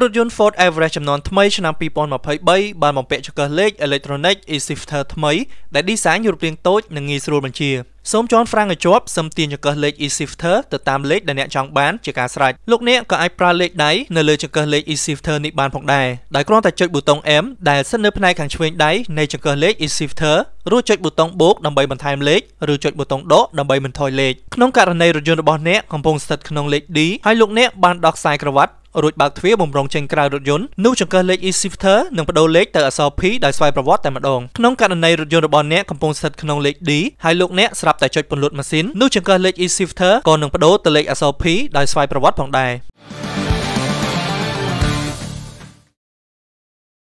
រថយន្ត Ford Everest ចំនួនថ្មីឆ្នាំ2023បានបំពាក់ចង្កឹះលេខអេឡិចត្រូនិក e-shifter ថ្មីដែល design រូបរាងតូចនិងងាយស្រួលបញ្ជាសូមចងហ្វ្រាំងឲ្យជាប់សឹមទាញចង្កឹះលេខ e-shifter ទៅតាមលេខដែលអ្នកចង់បានជាការស្រេចលោកអ្នកក៏អាចប្រើលេខដៃនៅលើចង្កឹះលេខ e-shifter នេះបានផងដែរដោយគ្រាន់តែចុចប៊ូតុង M ដែលស្ថិតនៅផ្នែកខាងឆ្វេងដៃនៃចង្កឹះលេខ e-shifter រួចចុចប៊ូតុងបូកដើម្បីបន្ថែមលេខឬចុចប៊ូតុងដកដើម្បីបន្ថយលេខក្នុងករណីរថយន្តរបស់អ្នកកំពុងស្ថិតក្នុងលេខ D ហើយលោកអ្នកបានដោះខ្សែក្រវ៉ាត់រួចបើកទ្វារបំរុងចេញក្រៅរថយន្តនោះចង្កឹះលេខ e-shifter នឹងបដូរលេខទៅអក្សរ P ដោយស្វ័យប្រវត្តិតែម្ដងក្នុងករណីរថយន្តរបស់អ្នកកំពុងស្ថិតក្នុងលេខ D ហើយលោកអ្នកស្រាប់តែចុចពន្លត់ម៉ាស៊ីននោះចង្កឹះលេខ e-shifter ក៏នឹងបដូរទៅលេខអក្សរ P ដោយស្វ័យប្រវត្តិផងដែរ